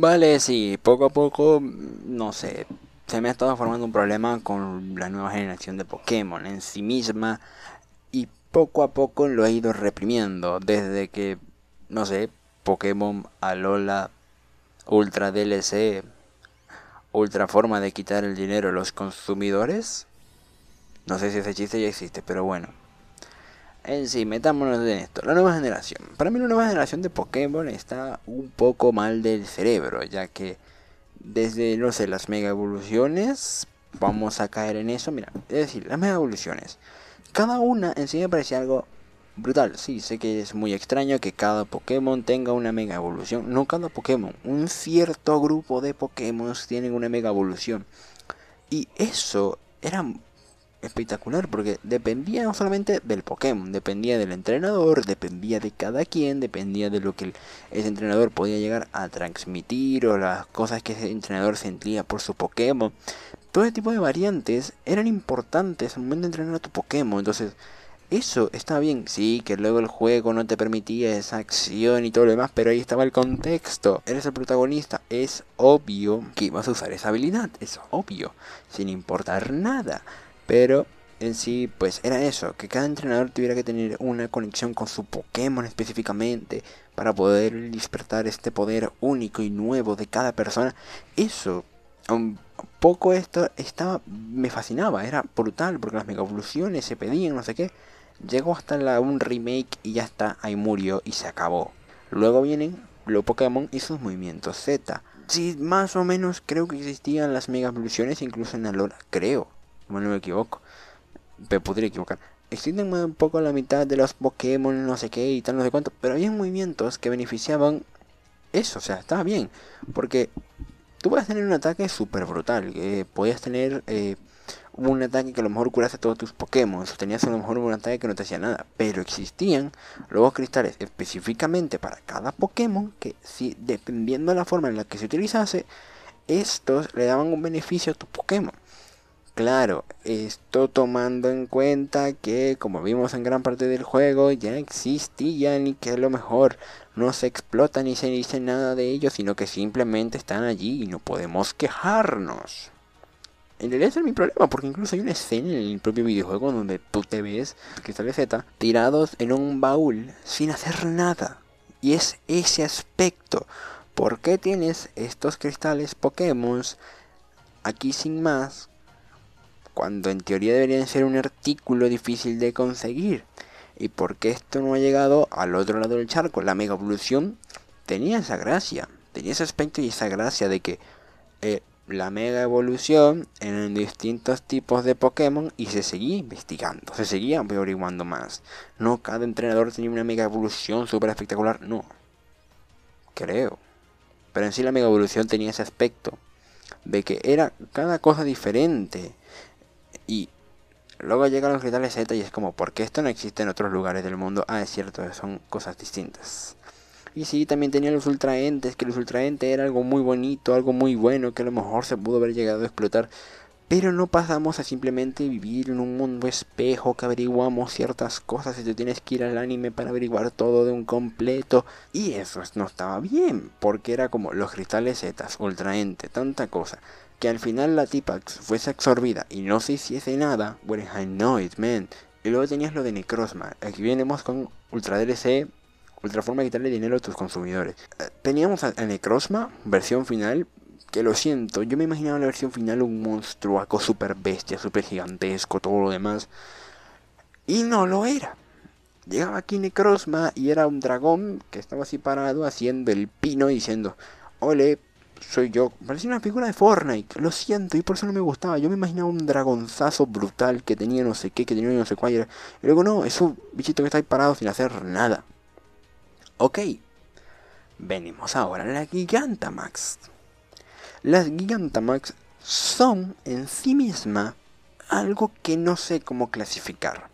Vale, sí, poco a poco, no sé, se me ha estado formando un problema con la nueva generación de Pokémon en sí misma y poco a poco lo he ido reprimiendo desde que, no sé, Pokémon Alola Ultra DLC, Ultra forma de quitar el dinero a los consumidores. No sé si ese chiste ya existe, pero bueno. En sí, metámonos en esto. La nueva generación. Para mí la nueva generación de Pokémon está un poco mal del cerebro, ya que desde, no sé, las mega evoluciones, vamos a caer en eso. Mira, es decir, las mega evoluciones. Cada una en sí me parece algo brutal. Sí, sé que es muy extraño que cada Pokémon tenga una mega evolución. No cada Pokémon, un cierto grupo de Pokémon tienen una mega evolución. Y eso era espectacular porque dependía no solamente del Pokémon, dependía del entrenador, dependía de cada quien, dependía de lo que el, ese entrenador podía llegar a transmitir o las cosas que ese entrenador sentía por su Pokémon. Todo ese tipo de variantes eran importantes al momento de entrenar a tu Pokémon. Entonces, eso está bien. Sí, que luego el juego no te permitía esa acción y todo lo demás, pero ahí estaba el contexto. Eres el protagonista. Es obvio que ibas a usar esa habilidad. Es obvio. Sin importar nada. Pero en sí, pues era eso, que cada entrenador tuviera que tener una conexión con su Pokémon específicamente para poder despertar este poder único y nuevo de cada persona. Eso, un poco esto estaba, me fascinaba, era brutal porque las mega evoluciones se pedían, no sé qué. Llegó hasta la, un remake y ya está, ahí murió y se acabó. Luego vienen los Pokémon y sus movimientos Z. Sí, más o menos creo que existían las mega evoluciones incluso en Alola, creo bueno, no me equivoco, me podría equivocar. Existen un poco la mitad de los Pokémon, no sé qué y tal, no sé cuánto, pero había movimientos que beneficiaban eso, o sea, estaba bien, porque tú puedes tener un ataque súper brutal, eh, podías tener eh, un ataque que a lo mejor curase todos tus Pokémon, O tenías a lo mejor un ataque que no te hacía nada, pero existían luego cristales específicamente para cada Pokémon que si dependiendo de la forma en la que se utilizase, estos le daban un beneficio a tu Pokémon. Claro, esto tomando en cuenta que, como vimos en gran parte del juego, ya existían y que a lo mejor no se explotan ni se dice nada de ellos, sino que simplemente están allí y no podemos quejarnos. En realidad ese es mi problema, porque incluso hay una escena en el propio videojuego donde tú te ves, cristales Z, tirados en un baúl sin hacer nada. Y es ese aspecto. ¿Por qué tienes estos cristales Pokémon aquí sin más cuando en teoría deberían ser un artículo difícil de conseguir. ¿Y por qué esto no ha llegado al otro lado del charco? La mega evolución tenía esa gracia, tenía ese aspecto y esa gracia de que eh, la mega evolución en distintos tipos de Pokémon y se seguía investigando, se seguía averiguando más. No cada entrenador tenía una mega evolución súper espectacular, no. Creo. Pero en sí la mega evolución tenía ese aspecto de que era cada cosa diferente y luego llegan los cristales Z y es como, ¿por qué esto no existe en otros lugares del mundo? Ah, es cierto, son cosas distintas. Y sí, también tenía los ultraentes, que los ultraentes era algo muy bonito, algo muy bueno, que a lo mejor se pudo haber llegado a explotar. Pero no pasamos a simplemente vivir en un mundo espejo que averiguamos ciertas cosas y tú tienes que ir al anime para averiguar todo de un completo. Y eso no estaba bien, porque era como los cristales Z, ultraente, tanta cosa. Que al final la t Tipax fuese absorbida y no se hiciese nada, bueno, I know it, man. Y luego tenías lo de Necrozma. Aquí venimos con Ultra DLC, Ultra forma de quitarle dinero a tus consumidores. Eh, teníamos a Necrozma, versión final, que lo siento, yo me imaginaba en la versión final un monstruaco super bestia, super gigantesco, todo lo demás. Y no lo era. Llegaba aquí Necrozma y era un dragón que estaba así parado haciendo el pino diciendo, ole, soy yo. Parecía una figura de Fortnite. Lo siento, y por eso no me gustaba. Yo me imaginaba un dragonzazo brutal que tenía no sé qué, que tenía no sé cuál. Era. Y luego no, es un bichito que está ahí parado sin hacer nada. Ok. Venimos ahora a las Gigantamax. Las Gigantamax son en sí misma algo que no sé cómo clasificar.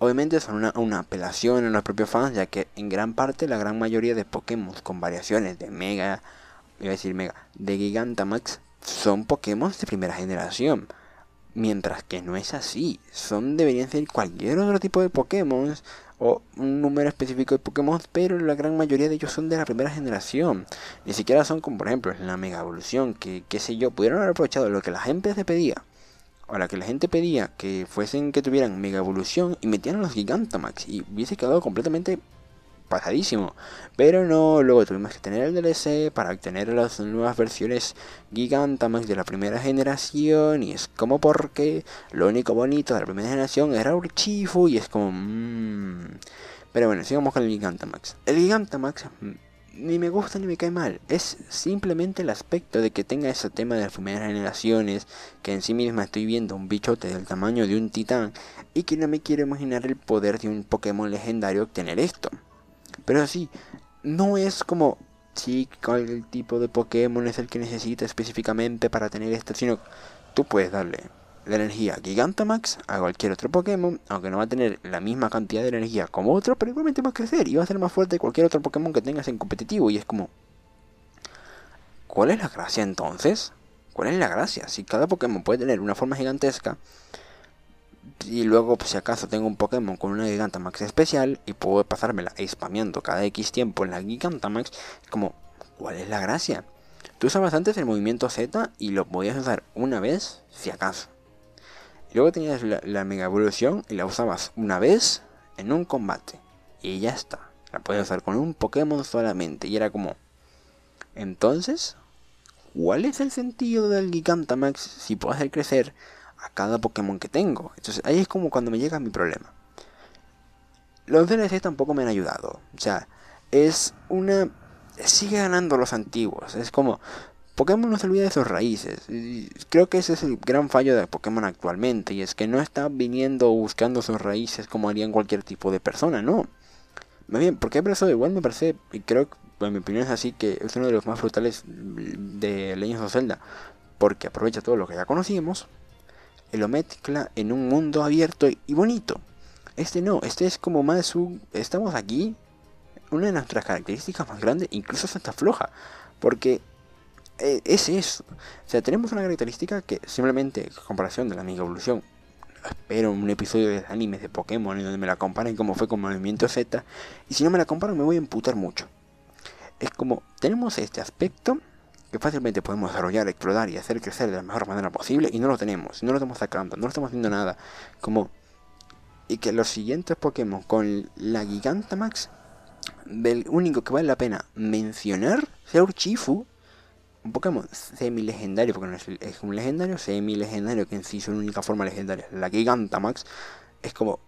Obviamente son una, una apelación a los propios fans, ya que en gran parte la gran mayoría de Pokémon con variaciones de Mega, iba a decir Mega, de Gigantamax son Pokémon de primera generación. Mientras que no es así, son deberían ser cualquier otro tipo de Pokémon o un número específico de Pokémon, pero la gran mayoría de ellos son de la primera generación. Ni siquiera son como por ejemplo la Mega Evolución, que qué sé yo, pudieron haber aprovechado lo que la gente se pedía. O la que la gente pedía que fuesen que tuvieran Mega Evolución y metieran los Gigantamax y hubiese quedado completamente pasadísimo. Pero no, luego tuvimos que tener el DLC para obtener las nuevas versiones Gigantamax de la primera generación. Y es como porque lo único bonito de la primera generación era Urchifu. Y es como. Mmm. Pero bueno, sigamos con el Gigantamax. El Gigantamax mm, ni me gusta ni me cae mal. Es simplemente el aspecto de que tenga ese tema de las primeras generaciones, que en sí misma estoy viendo un bichote del tamaño de un titán, y que no me quiero imaginar el poder de un Pokémon legendario obtener esto. Pero sí, no es como si el tipo de Pokémon es el que necesita específicamente para tener esto, sino tú puedes darle la energía Gigantamax a cualquier otro Pokémon, aunque no va a tener la misma cantidad de energía como otro, pero igualmente va a crecer y va a ser más fuerte que cualquier otro Pokémon que tengas en competitivo. Y es como, ¿cuál es la gracia entonces? ¿Cuál es la gracia? Si cada Pokémon puede tener una forma gigantesca y luego, pues, si acaso tengo un Pokémon con una Gigantamax especial y puedo pasármela spameando cada X tiempo en la Gigantamax, como, ¿cuál es la gracia? Tú usabas antes el movimiento Z y lo podías usar una vez, si acaso. Luego tenías la, mega evolución y la usabas una vez en un combate. Y ya está. La podías usar con un Pokémon solamente. Y era como. Entonces, ¿cuál es el sentido del Gigantamax si puedo hacer crecer a cada Pokémon que tengo. Entonces ahí es como cuando me llega mi problema. Los DLC tampoco me han ayudado. O sea, es una... Sigue ganando los antiguos. Es como... Pokémon no se olvida de sus raíces. creo que ese es el gran fallo de Pokémon actualmente. Y es que no está viniendo buscando sus raíces como harían cualquier tipo de persona, no. Más bien, porque por eso igual me parece, y creo que en mi opinión es así, que es uno de los más frutales de Legends of Zelda. Porque aprovecha todo lo que ya conocíamos lo mezcla en un mundo abierto y bonito. Este no, este es como más un... Estamos aquí. Una de nuestras características más grandes, incluso Santa Floja. Porque eh, es eso. O sea, tenemos una característica que simplemente, comparación de la Mega Evolución, espero un episodio de animes de Pokémon en donde me la comparen como fue con Movimiento Z. Y si no me la comparan, me voy a emputar mucho. Es como, tenemos este aspecto que fácilmente podemos desarrollar, explotar y hacer crecer de la mejor manera posible y no lo tenemos, no lo estamos sacando, no lo estamos haciendo nada. Como y que los siguientes Pokémon con la Gigantamax del único que vale la pena mencionar sea Urchifu, un Pokémon semi-legendario, porque no es, un legendario, semi-legendario, que en sí son única forma legendaria la Gigantamax, es como,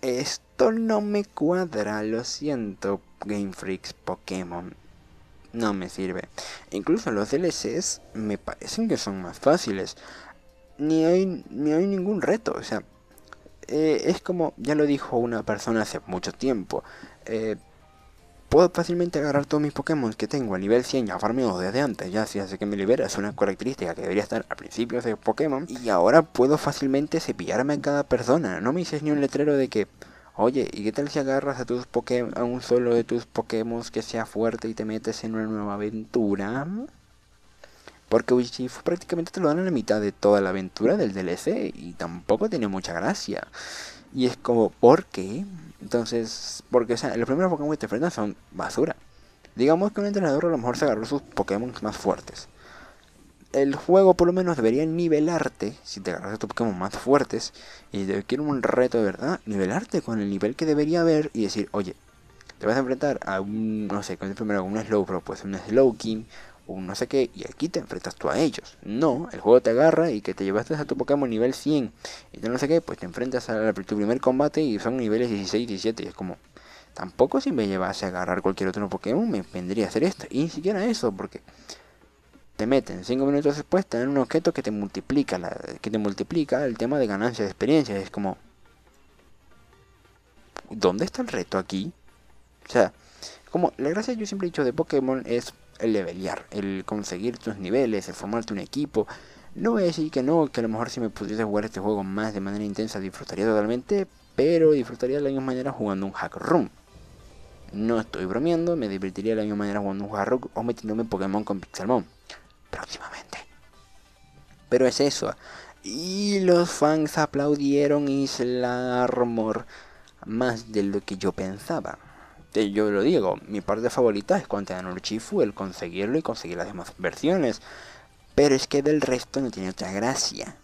esto no me cuadra, lo siento, Game Freaks Pokémon no me sirve. Incluso los DLCs me parecen que son más fáciles. Ni hay, ni hay ningún reto. O sea, eh, es como ya lo dijo una persona hace mucho tiempo. Eh, puedo fácilmente agarrar todos mis Pokémon que tengo a nivel 100 ya farmeados desde antes, ya si hace que me libera, es una característica que debería estar al principio de Pokémon. Y ahora puedo fácilmente cepillarme a cada persona. No me hiciste ni un letrero de que Oye, ¿y qué tal si agarras a tus Pokémon, a un solo de tus Pokémon que sea fuerte y te metes en una nueva aventura? Porque Wishifu prácticamente te lo dan a la mitad de toda la aventura del DLC y tampoco tiene mucha gracia. Y es como, ¿por qué? Entonces, porque los primeros Pokémon que te enfrentan son basura. Digamos que un entrenador a lo mejor se agarró sus Pokémon más fuertes el juego por lo menos debería nivelarte, si te agarras a tus Pokémon más fuertes, y te quiero un reto de verdad, nivelarte con el nivel que debería haber y decir, oye, te vas a enfrentar a un, no sé, primero un pero pues un King un no sé qué, y aquí te enfrentas tú a ellos. No, el juego te agarra y que te llevaste a tu Pokémon nivel 100, y no sé qué, pues te enfrentas a tu primer combate y son niveles 16, 17, y es como... Tampoco si me llevase a agarrar cualquier otro Pokémon me vendría a hacer esto. Y ni siquiera eso, porque meten. Cinco minutos después en un objeto que te multiplica, la, que te multiplica el tema de ganancia de experiencia. Es como, ¿dónde está el reto aquí? O sea, como la gracia yo siempre he dicho de Pokémon es el levelear, el conseguir tus niveles, el formarte un equipo. No voy a decir que no, que a lo mejor si me pudiese jugar este juego más de manera intensa disfrutaría totalmente, pero disfrutaría de la misma manera jugando un hack room. No estoy bromeando, me divertiría de la misma manera jugando un hack o metiéndome Pokémon con Pixelmon próximamente. Pero es eso. Y los fans aplaudieron Isla Armor más de lo que yo pensaba. Yo lo digo, mi parte favorita es cuando dan el Chifu, el conseguirlo y conseguir las demás versiones. Pero es que del resto no tiene otra gracia.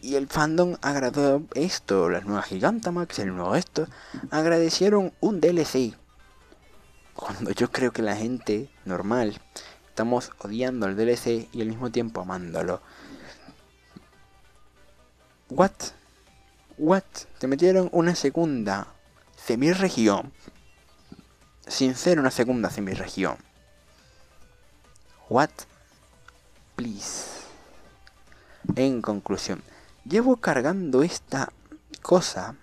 Y el fandom agradó esto, las nuevas Gigantamax, el nuevo esto, agradecieron un DLC. Cuando yo creo que la gente normal Estamos odiando el DLC y al mismo tiempo amándolo. What? What? Te metieron una segunda semi Sin ser una segunda semi What? Please. En conclusión, llevo cargando esta cosa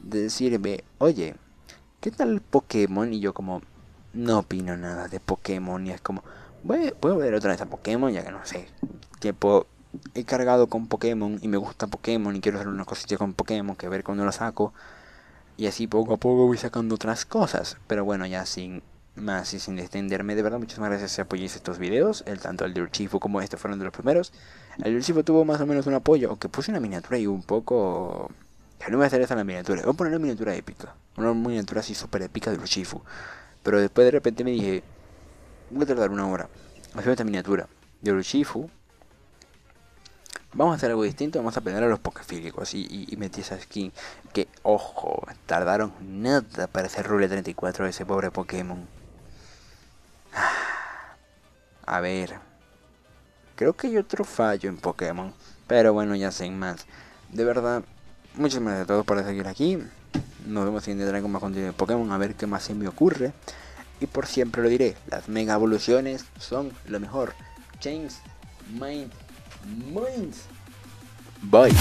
de decirme, oye, ¿qué tal Pokémon? Y yo como, no opino nada de Pokémon y es como, voy, a ver otra vez a Pokémon ya que no sé, que he cargado con Pokémon y me gusta Pokémon y quiero hacer una cositas con Pokémon que ver cuando lo saco y así poco a poco voy sacando otras cosas, pero bueno ya sin más y sin extenderme, de verdad muchas gracias si apoyéis estos videos, el tanto el de Urchifu como este fueron de los primeros, el de Urchifu tuvo más o menos un apoyo, aunque puse una miniatura y un poco... Ya no voy a hacer esa la miniatura, voy a poner una miniatura épica, una miniatura así súper épica de Urchifu. Pero después de repente me dije, voy a tardar una hora haciendo esta miniatura de Urshifu. Vamos a hacer algo distinto, vamos a pelear a los pokefílicos y, y, metí esa skin. Que ojo, tardaron nada para hacer Rule 34 de ese pobre Pokémon. Ah, a ver. Creo que hay otro fallo en Pokémon. Pero bueno, ya sé más. De verdad, muchas gracias a todos por seguir aquí. Nos vemos en el con más contenido de Pokémon, a ver qué más se me ocurre. Y por siempre lo diré, las mega evoluciones son lo mejor. change Mind, Minds. Bye.